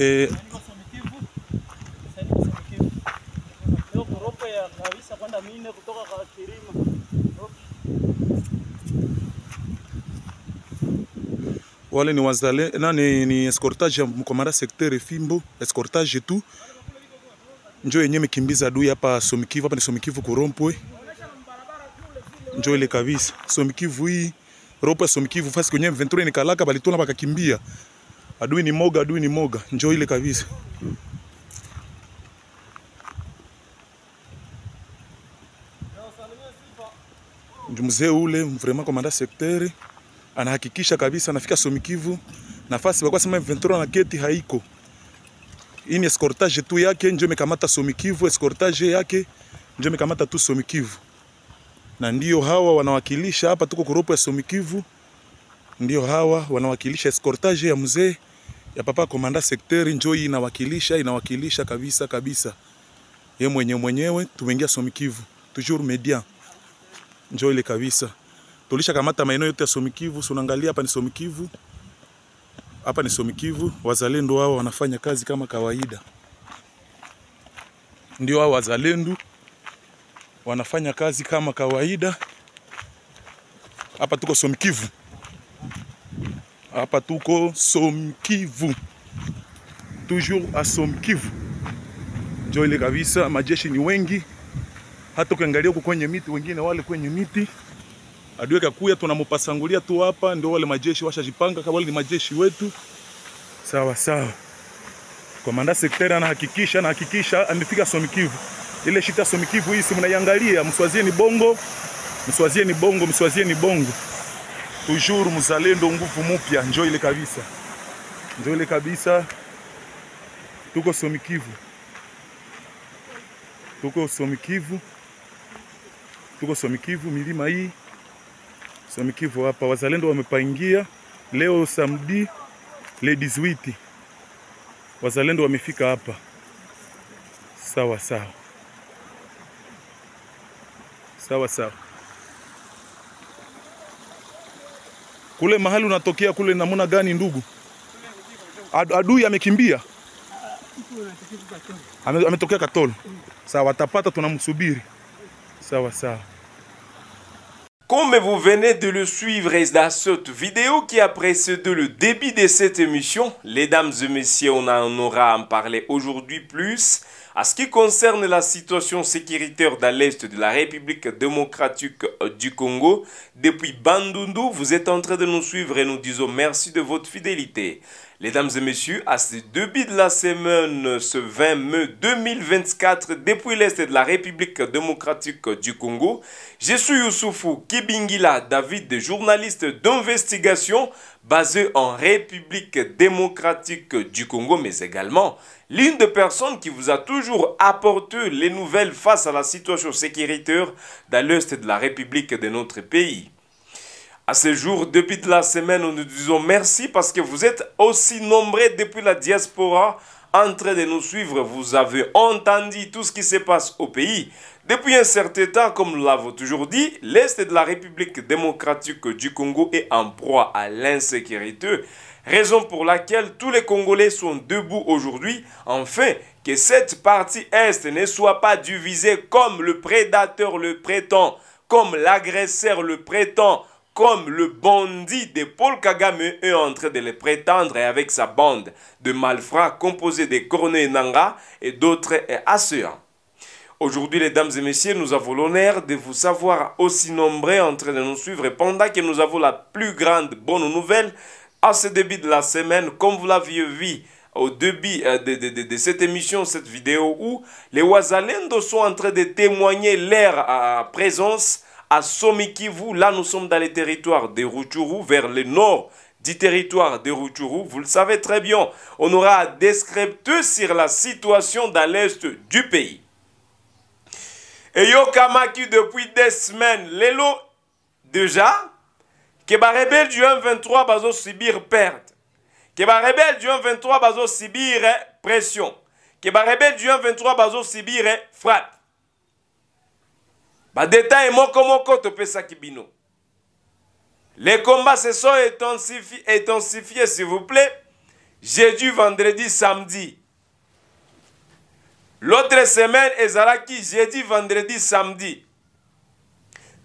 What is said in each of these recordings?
E, wale ni wazale nani ni escortage mko mara secteur fimbo escortage tu njo yenye mekimbiza adui hapa Somikivu. Hapa ni Somikivu kurompwe, njo ile kabisa Somikivu hii rompwe Somikivu fasi kwenye ventura kalaka balitona bakakimbia Adui ni moga, adui ni moga, njoo ile kabisa. Mzee ule vraiment komanda sekteri anahakikisha kabisa anafika Somikivu, nafasi bakwa sema inventory na keti haiko. Hii ni escortage tu yake ndio mekamata Somikivu, escortage yake ndio mekamata tu Somikivu, na ndio hawa wanawakilisha hapa, tuko kuropo ya Somikivu, ndio hawa wanawakilisha escortage ya mzee ya papa komanda sekteri njo inawakilisha inawakilisha kabisa kabisa, ye mwenye mwenyewe. Tumeingia Somikivu toujours media njo ile kabisa, tulisha kamata maeneo yote ya Somikivu. Sunangalia hapa ni Somikivu, hapa ni Somikivu. Wazalendo wao wanafanya kazi kama kawaida, ndio hao wazalendo wanafanya kazi kama kawaida. Hapa tuko Somikivu. Hapa tuko Somkivu, toujours a Somkivu. Njo ile kabisa, majeshi ni wengi, hata ukiangalia huko kwenye miti, wengine wale kwenye miti adui kakuya, tunamupasangulia tu hapa, ndio wale majeshi washajipanga, wale ni majeshi wetu. Sawa sawa, komanda sekteri anahakikisha anahakikisha amefika Somkivu. Ile shita Somkivu hii, si mnaiangalia, mswazie ni bongo, mswazie ni bongo, mswazie ni bongo. Toujours mzalendo, nguvu mpya, njoo ile kabisa, njoo ile kabisa. Tuko Somikivu, tuko Somikivu, tuko Somikivu, milima hii Somikivu hapa. Wazalendo wamepaingia leo samdi le 18 wazalendo wamefika hapa. Sawa sawa, sawa sawa. kule mahali unatokea kule namna gani ndugu? Ad, adui amekimbia ametokea katolo Sawa, atapata, tunamsubiri. Sawa sawa. Comme vous venez de le suivre dans cette vidéo qui a précédé le début de cette émission, les dames et messieurs, on en aura à en parler aujourd'hui plus. À ce qui concerne la situation sécuritaire dans l'Est de la République démocratique euh, du Congo, depuis Bandundu, vous êtes en train de nous suivre et nous disons merci de votre fidélité. Mesdames et messieurs, à ce début de la semaine, ce 20 mai 2024, depuis l'Est de la République démocratique du Congo, je suis Youssoufou Kibingila David, journaliste d'investigation basé en République démocratique du Congo, mais également l'une des personnes qui vous a toujours apporté les nouvelles face à la situation sécuritaire dans l'Est de la République de notre pays à ce jour, depuis de la semaine, nous nous disons merci parce que vous êtes aussi nombreux depuis la diaspora en train de nous suivre. Vous avez entendu tout ce qui se passe au pays. Depuis un certain temps, comme nous l'avons toujours dit, l'Est de la République démocratique du Congo est en proie à l'insécurité, raison pour laquelle tous les Congolais sont debout aujourd'hui, enfin, que cette partie Est ne soit pas divisée comme le prédateur le prétend, comme l'agresseur le prétend, comme le bandit de Paul Kagame est en train de le prétendre et avec sa bande de malfrats composée de et Nanga et d'autres assurants. Aujourd'hui, les dames et messieurs, nous avons l'honneur de vous savoir aussi nombreux en train de nous suivre pendant que nous avons la plus grande bonne nouvelle à ce début de la semaine, comme vous l'aviez vu au début euh, de, cette émission, cette vidéo, où les Ouazalendo sont en train de témoigner leur euh, présence à Somikivu. Là, nous sommes dans les territoires de Ruturu vers le nord du territoire de Ruturu Vous le savez très bien, on aura à sur la situation dans l'est du pays. Et Yokamaki, depuis des semaines, l'élo déjà, que les rebelles du 1-23 bazo subir perte, que les rebelles du 1-23 bazo subir pression, que les rebelles du 1-23 bazo subir frappe. badetaye moko moko topesaki bino les combats se sont intensifiés, intensifiés s'il vous plaît jeudi vendredi samedi l'autre semaine ezalaki jeudi vendredi samedi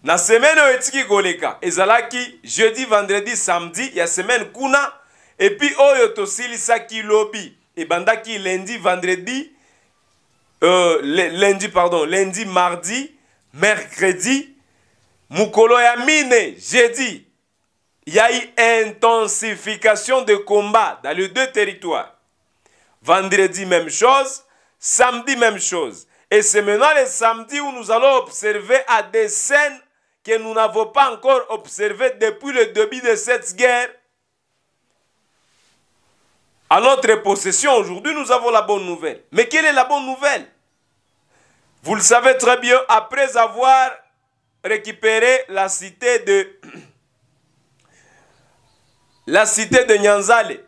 na semaine oyo etiki koleka ezalaki jeudi vendredi samedi ya semaine kuna epuis oyo tosilisaki lobi ebandaki lundi vendredi euh, lundi pardon lundi mardi mercredi Mukolo ya mine jeudi eu intensification de combats dans les deux territoires vendredi même chose samedi même chose et c'est maintenant le samedi où nous allons observer à des scènes que nous n'avons pas encore observées depuis le début de cette guerre à notre possession aujourd'hui nous avons la bonne nouvelle mais quelle est la bonne nouvelle vous le savez très bien, après avoir récupéré la cité de la cité de Nyanzale,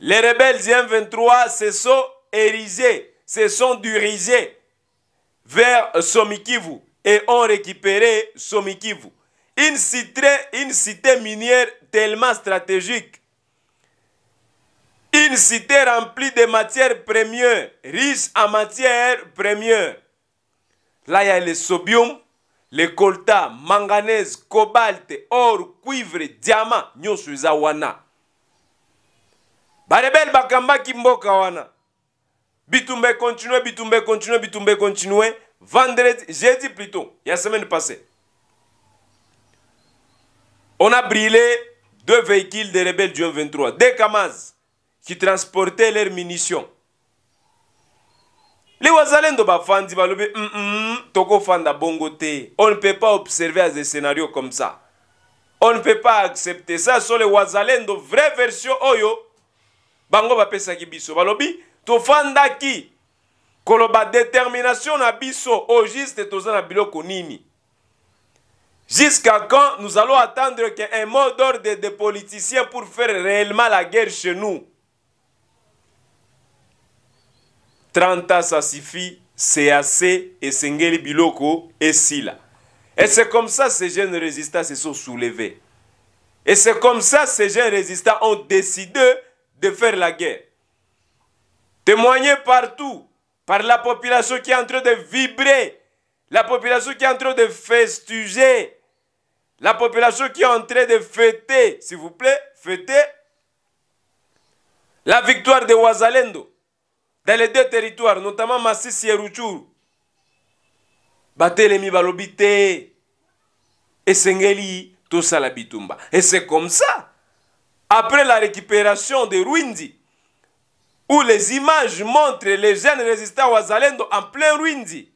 les rebelles M23 se sont érigés, se sont dirigés vers Somikivu et ont récupéré Somikivu. Une une cité minière tellement stratégique. Une cité remplie de matières premières, riche en matières premières. Là, il y a le sobium, le colta, manganèse, cobalt, or, cuivre, diamant, Les eza wana. Barebel bakambaki mboka wana Bitumbe continue bitumbe continue bitumbe continue vendredi jeudi plutôt il y a semaine passée on a brûlé deux véhicules des rebelles du M23 Des kamaz qui transportaient leurs munitions le wazalendo bafandi balobi mm -mm, tokofanda bongo te on ne peut pas observer à des scénarios comme ça on ne peut pas accepter ça so le wazalendo vraie version oyo bango bapesaki biso balobi tofandaki koloba détermination na biso au oh, juste toza na biloko nini jusqu'à quand nous allons attendre qu'un mot d'ordre des politiciens pour faire réellement la guerre chez nous 30 ans, ça suffit, c'est assez, et Sengeli Biloko, et Sila. Et c'est comme ça que ces jeunes résistants se sont soulevés. Et c'est comme ça que ces jeunes résistants ont décidé de faire la guerre. témoignez partout par la population qui est en train de vibrer, la population qui est en train de festuger, la population qui est en train de fêter, s'il vous plaît, fêter la victoire de Ouazalendo. dans les deux territoires notamment masisi ya ruchuru batelemi balobi te esengeli tosala bitumba et c'est comme ça après la récupération de rwindi où les images montrent les jeunes résistants wazalendo en plein rwindi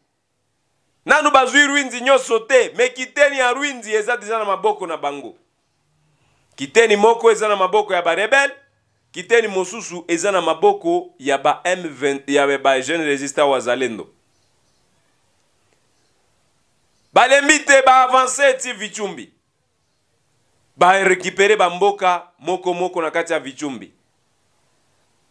nanu bazwi rwindi nyonso te me kiteni ya rwindi eza deja na maboko na bango kiteni moko eza na maboko ya barebele kiteni mosusu eza na maboko ya ba M20 ya ba jeune resistant wazalendo balembi te baavanse eti vichumbi barekipere bamboka moko moko na kati ya vichumbi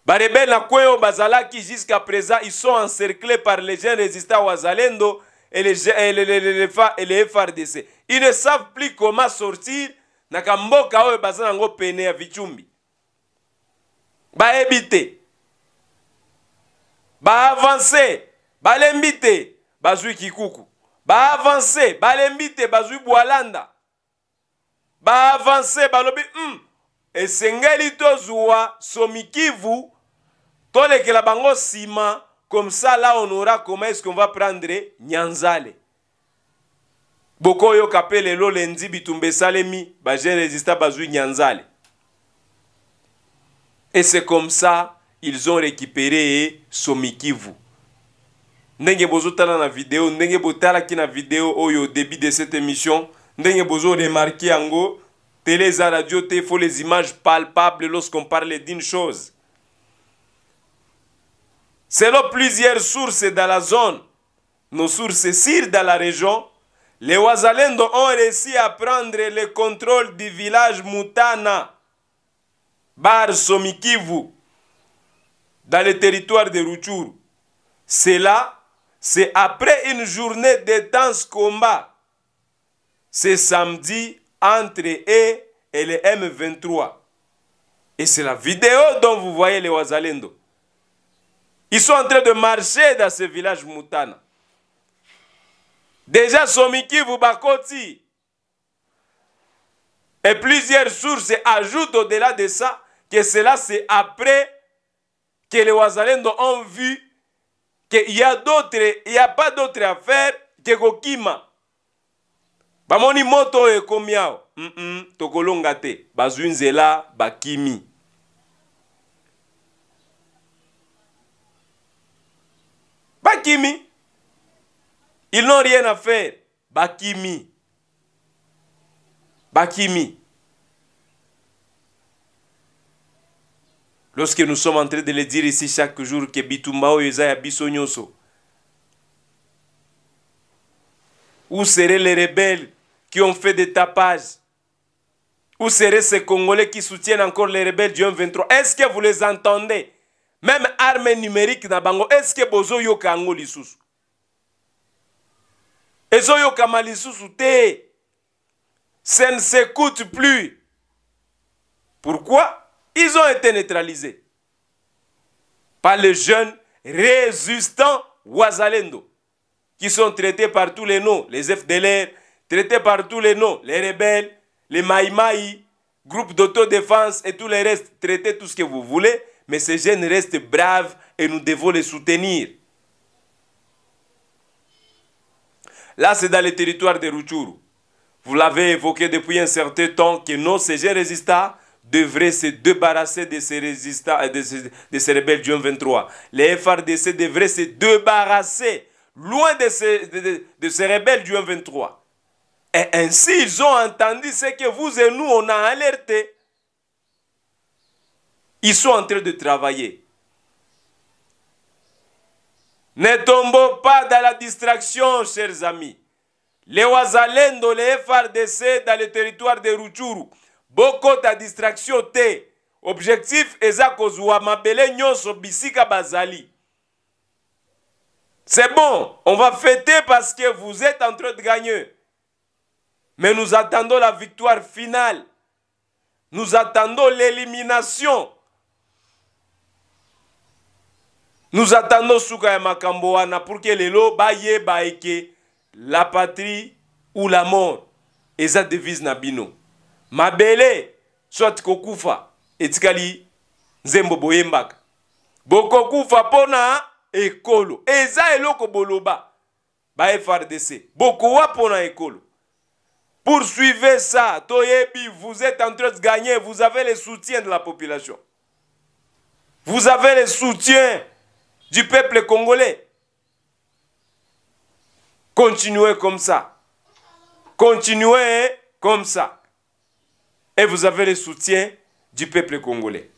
barebele na kue oyo bazalaki jusqu'à présent ils sont encerclés par les jeunes résistants wazalendo et les, et les, les, les, les, les frdc ils ne savent plus comment sortir na kamboka oyo baza nango pene ya vichumbi bayebi te baavanse balembi te bazwi kikuku baavanse balembi te bazwi bwalanda baavanse balobi mm, esengeli tozwa somikivu tolekela bango nsima comme ça là on aura comment est-ce qu'on va prendre nyanzale bokoyoka mpe lelo lendi bitumba esalemi bagene resista bazwi nyanzale Et c'est comme ça ils ont récupéré Somikivu. Ndenge bozo tala la vidéo, ndenge botala ki na vidéo au début de cette émission, ndenge bozo remarqué la télé radio te faut les images palpables lorsqu'on parle d'une chose. Selon plusieurs sources dans la zone, nos sources sires dans la région, les Ouazalendo ont réussi à prendre le contrôle du village Mutana. Bar Somikivu dans le territoire de C'est là c'est après une journée d'intense combat. C'est samedi entre E et le M23. Et c'est la vidéo dont vous voyez les Wazalendo. Ils sont en train de marcher dans ce village Moutana. Déjà, Somikivu Bakoti et plusieurs sources ajoutent au-delà de ça que cela c'est après que les Wazalendo ont vu qu'il y a d'autres, il n'y a pas d'autre affaire que Kokima. bamoni moto oyo ekomi awa mm -mm, tokolonga te bazwi nzela bakimi bakimi ils n'ont rien à faire bakimi bakimi Lorsque nous sommes en train de le dire ici chaque jour que Bitumbao Yezaya Bisonyoso, où seraient les rebelles qui ont fait des tapages Où seraient ces Congolais qui soutiennent encore les rebelles du m 23 Est-ce que vous les entendez Même armée numérique na est-ce que bozo yoka ngo lisusu ezoyokama lisusu te ça ne s'écoute plus pourquoi ils ont été neutralisés par les jeunes résistants Ouazalendo, qui sont traités par tous les noms, les FDLR, traités par tous les noms, les rebelles, les Maïmaï, groupes d'autodéfense et tous les restes, traitez tout ce que vous voulez, mais ces jeunes restent braves et nous devons les soutenir. Là, c'est dans le territoire de Ruchuru. Vous l'avez évoqué depuis un certain temps que nos ces jeunes résistants devraient se débarrasser de ces résistants et euh, de ces, rebelles du 23. Les FRDC devraient se débarrasser loin de ces, rebelles du 23. Et ainsi, ils ont entendu ce que vous et nous, on a alerté. Ils sont en train de travailler. Ne tombons pas dans la distraction, chers amis. Les Ouazalendo, les FRDC dans le territoire de Ruchuru, bokota distraction te objectif eza kozwa mabele nyonso bisika bazali c'est bon on va fêter parce que vous êtes en train de gagner mais nous attendons la victoire finale nous attendons l'élimination nous attendons suka ya makambo wana pour que lelo bayeba eke la patrie ou la mort eza devise na bino mabele soit kokufa etikali nzembo boyembaka bokokufa pona ekolo eza eloko boloba ba frdc Boko pona ekolo poursuivez ça toyebi vous êtes en train de gagner vous avez le soutien de la population vous avez le soutien du peuple congolais continuez comme ça continuez comme ça et vous avez le soutien du peuple congolais.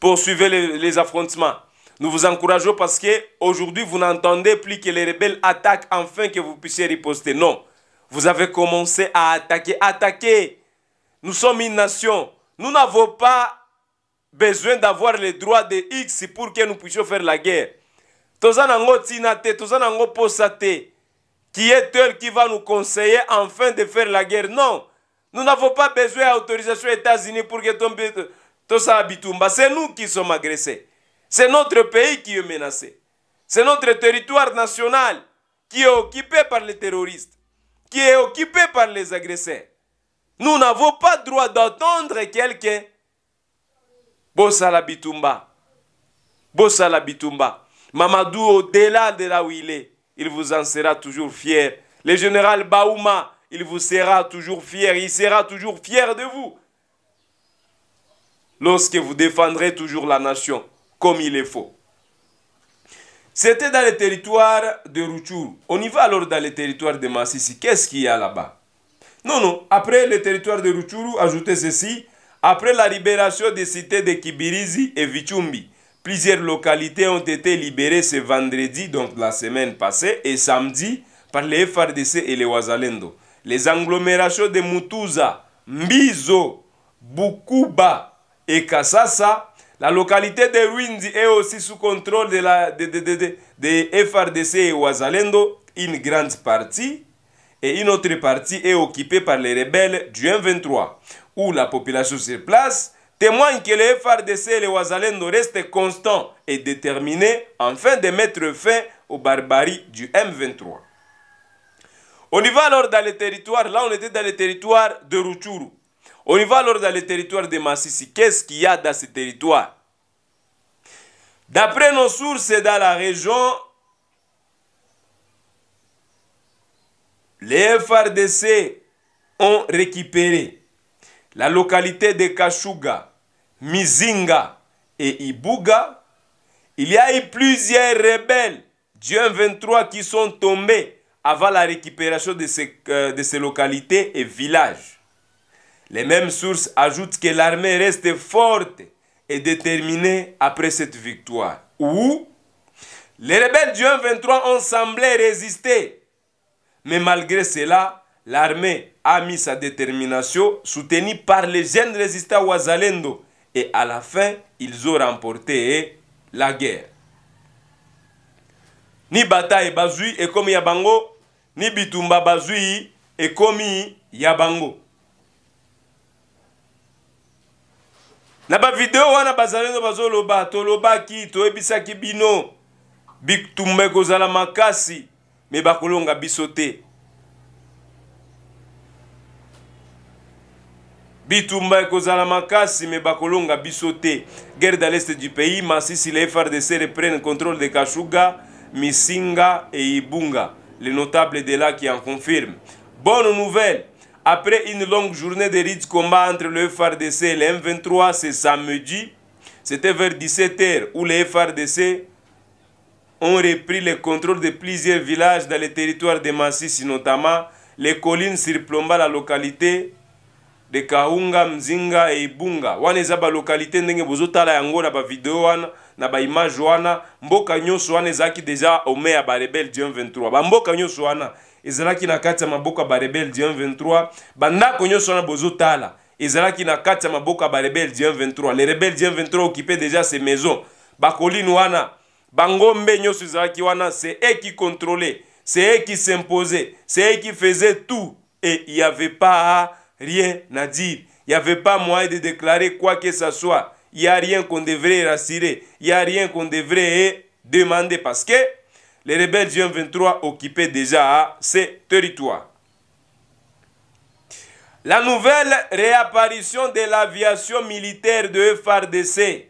Poursuivez les, affrontements. Nous vous encourageons parce que aujourd'hui vous n'entendez plus que les rebelles attaquent enfin que vous puissiez riposter. Non, vous avez commencé à attaquer, attaquer. Nous sommes une nation. Nous n'avons pas besoin d'avoir les droits de X pour que nous puissions faire la guerre. Tinate, qui est elle qui va nous conseiller enfin de faire la guerre. Non, nous n'avons pas besoin d'autorisation aux États-Unis pour que tombe tout ça bitumba. C'est nous qui sommes agressés. C'est notre pays qui est menacé. C'est notre territoire national qui est occupé par les terroristes, qui est occupé par les agresseurs. Nous n'avons pas droit d'entendre quelqu'un. Bossa Bitumba. la Bitumba. Mamadou, au-delà de là où il est, il vous en sera toujours fier. Le général Baouma, il vous sera toujours fier, il sera toujours fier de vous. Lorsque vous défendrez toujours la nation comme il est faux. C'était dans le territoire de Ruchuru. On y va alors dans le territoire de Massissi. Qu'est-ce qu'il y a là-bas Non, non. Après le territoire de Ruchuru, ajoutez ceci. Après la libération des cités de Kibirizi et Vichumbi, plusieurs localités ont été libérées ce vendredi, donc la semaine passée, et samedi, par les FRDC et les Wazalendo les agglomérations de Mutuza, Mbizo, Bukuba et Kassasa, la localité de Ruindi est aussi sous contrôle de, de, de, de, FRDC et Ouazalendo, une grande partie, et une autre partie est occupée par les rebelles du m 23 où la population sur place témoigne que les FRDC et les Ouazalendo restent constants et déterminés afin de mettre fin aux barbaries du M23. On y va alors dans les territoires, là on était dans les territoires de Ruchuru. On y va alors dans les territoires de Massisi. Qu'est-ce qu'il y a dans ce territoire D'après nos sources, c'est dans la région, les FRDC ont récupéré la localité de Kashuga, Mizinga et Ibuga. Il y a eu plusieurs rebelles du 23 qui sont tombés avant la récupération de ces, euh, de localités et villages. Les mêmes sources ajoutent que l'armée reste forte et déterminée après cette victoire. Où les rebelles du 1-23 ont semblé résister. Mais malgré cela, l'armée a mis sa détermination, soutenue par les jeunes résistants ouazalendo, Et à la fin, ils ont remporté la guerre. Ni bataille bazui et comme Yabango, ni bitumba bazwi ekomi ya bango na bavideo wana bazalengo bazoloba tolobaki toyebisaki bino bitumba ekozala makasi me bakolonga biso te bitumba ekozala makasi me bakolonga biso te guerre da l'est du pays masisi le frdc reprenne contrôle de kashuga misinga e ibunga Les notables de là qui en confirment. Bonne nouvelle après une longue journée de rites combat entre le FRDC et le M23, c'est samedi. C'était vers 17h où les FRDC ont repris le contrôle de plusieurs villages dans les territoires de Massissi, notamment les collines surplombant la localité de Kahunga, Mzinga et Ibunga. localité ndenge bozotala yango ba na baimage wana mboka nyonso wana ezalaki deja ome ya barebele du 23 bamboka nyonso wana ezalaki na kati ya maboko ya barebele du 23 bandako nyonso wana bozotala ezalaki na kati ya maboko ya barebele du 23 le rebele du 23 okipe deja se maison bakoline wana bangombe nyonso ezalaki wana se e qui contrôlait se e qui s'imposait se e qui faisait tout et y avait pas rien à dire y avait pas moyen de déclarer quoi que ça soit Il n'y a rien qu'on devrait rassurer. Il n'y a rien qu'on devrait demander parce que les rebelles du M23 occupaient déjà ces territoires. La nouvelle réapparition de l'aviation militaire de FRDC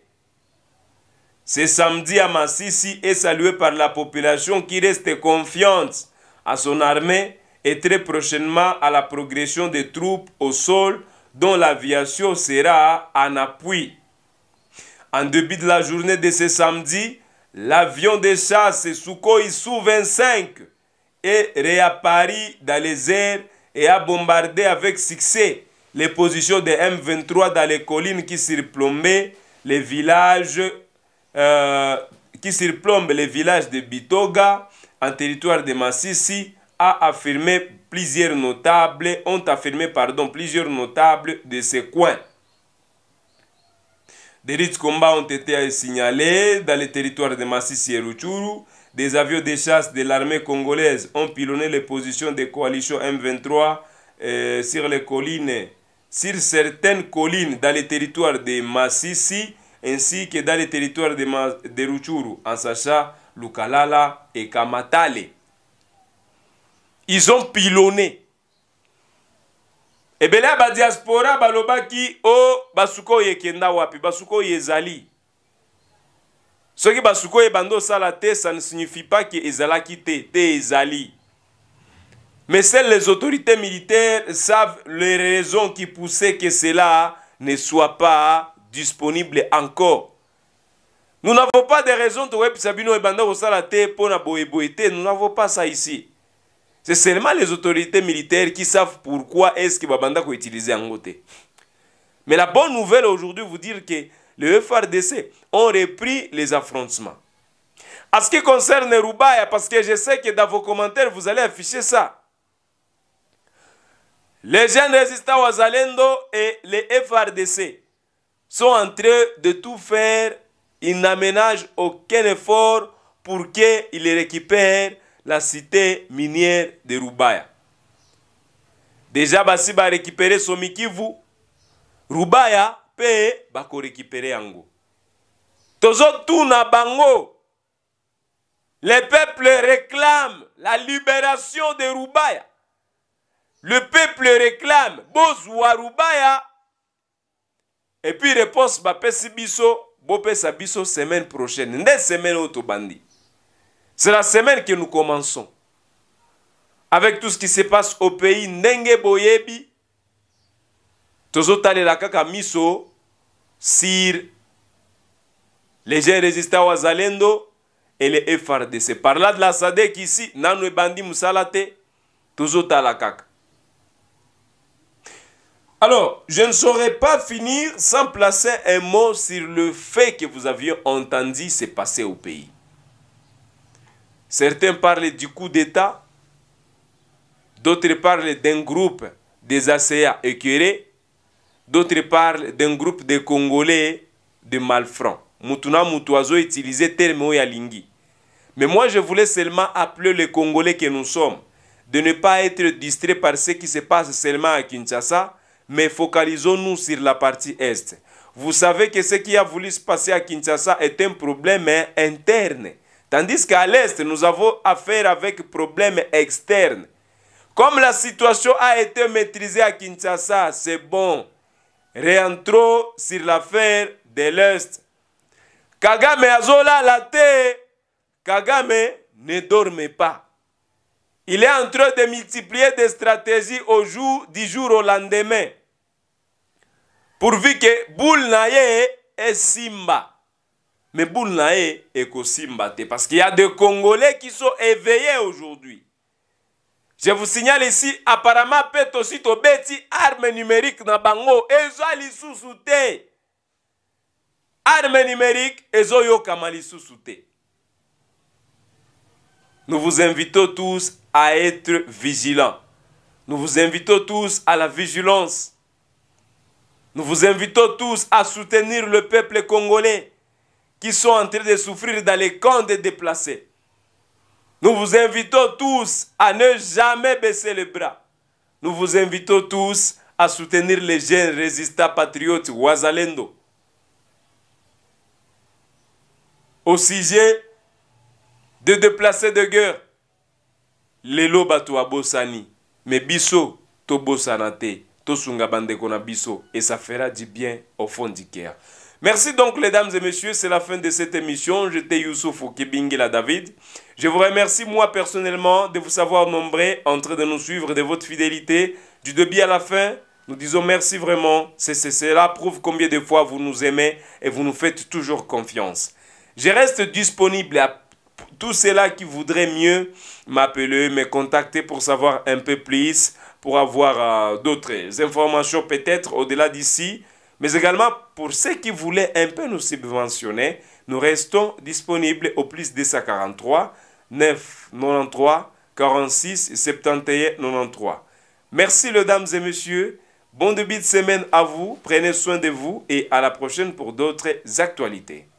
ce samedi à Massissi est saluée par la population qui reste confiante à son armée et très prochainement à la progression des troupes au sol dont l'aviation sera en appui. En début de la journée de ce samedi, l'avion de chasse Sukhoi Su-25 est réapparu dans les airs et a bombardé avec succès les positions des M23 dans les collines qui surplombent les villages euh, qui les villages de Bitoga en territoire de Massissi a affirmé plusieurs notables ont affirmé pardon plusieurs notables de ces coins. Des rites combats ont été signalés dans les territoires de Massissi et Ruchuru. Des avions de chasse de l'armée congolaise ont pilonné les positions des coalitions M23 euh, sur les collines, sur certaines collines dans les territoires de Massissi ainsi que dans les territoires de, Ma de Ruchuru, Ansacha, Lukalala et Kamatale. Ils ont pilonné ebele ya badiaspora balobaki o oh, basuka oyo ekenda wapi basuka oyo ezali soki basuka oyo ebanda osala te ça ne signifie pas ke ezalaki te te ezali mais seules les autorités militaires savent les raisons qui poussaient que cela ne soit pas disponible encore nous n'avons pas de raison tokoyebisa bino ebanda kosala te mpo na boyeboye te nous n'avons pas ça ici C'est seulement les autorités militaires qui savent pourquoi est-ce que Babanda a utilisé Angoté. Mais la bonne nouvelle aujourd'hui, vous dire que le FRDC ont repris les affrontements. À ce qui concerne Rubaya, parce que je sais que dans vos commentaires, vous allez afficher ça. Les jeunes résistants Wazalendo et les FRDC sont en train de tout faire. Ils n'aménagent aucun effort pour qu'ils les récupèrent la cité minière de Rubaya. Deja basi ba récupérer Somikivu, Rubaya pe bako récupérer yango. Tozo tuna bango. Les peuples réclament la libération de Rubaya. Le peuple réclame bozwa Rubaya. Et puis réponse ba pesi biso, bo pesa biso semaine prochaine. Nde semaine oto bandi. C'est la semaine que nous commençons. Avec tout ce qui se passe au pays, Nenge Boyebi, Tozotalela Kaka Miso, Sir, les jeunes résistants Wazalendo et les FRDC. Par là de la SADEC ici, Nanou Bandi Moussalate, la Alors, je ne saurais pas finir sans placer un mot sur le fait que vous aviez entendu se passer au pays. Certains parlent du coup d'État, d'autres parlent d'un groupe des ACA écœurés, d'autres parlent d'un groupe de Congolais de malfrants. Mutuna Moutouazo utilisait terme Oyalingi. Mais moi, je voulais seulement appeler les Congolais que nous sommes de ne pas être distraits par ce qui se passe seulement à Kinshasa, mais focalisons-nous sur la partie Est. Vous savez que ce qui a voulu se passer à Kinshasa est un problème interne Tandis qu'à l'Est, nous avons affaire avec problèmes externes. Comme la situation a été maîtrisée à Kinshasa, c'est bon. Réentrons sur l'affaire de l'Est. Kagame Azola tête Kagame ne dormait pas. Il est en train de multiplier des stratégies au jour, du jour au lendemain. Pourvu que Boulnaye est Simba mais boule na aussi e aussi parce qu'il y a des congolais qui sont éveillés aujourd'hui je vous signale ici apparemment peut aussi tobeti arme numérique na bango ezwa armes numériques arme numérique ezoyokama sous souté. nous vous invitons tous à être vigilants nous vous invitons tous à la vigilance nous vous invitons tous à soutenir le peuple congolais qui sont en train de souffrir dans les camps des déplacés. Nous vous invitons tous à ne jamais baisser les bras. Nous vous invitons tous à soutenir les jeunes résistants patriotes Ouazalendo. Au sujet de déplacés de guerre, Les abosani me mais Mais Bissot, tosunga bandeko et ça fera du bien au fond du cœur Merci donc, les dames et messieurs. C'est la fin de cette émission. J'étais Youssouf Okibingila David. Je vous remercie, moi, personnellement, de vous savoir nombreux en train de nous suivre, de votre fidélité. Du début à la fin, nous disons merci vraiment. Cela prouve combien de fois vous nous aimez et vous nous faites toujours confiance. Je reste disponible à tous ceux-là qui voudraient mieux m'appeler, me contacter pour savoir un peu plus, pour avoir euh, d'autres informations peut-être au-delà d'ici mais également pour ceux qui voulaient un peu nous subventionner, nous restons disponibles au plus 243 9 46 71 93. Merci, les dames et messieurs. Bon début de semaine à vous. Prenez soin de vous et à la prochaine pour d'autres actualités.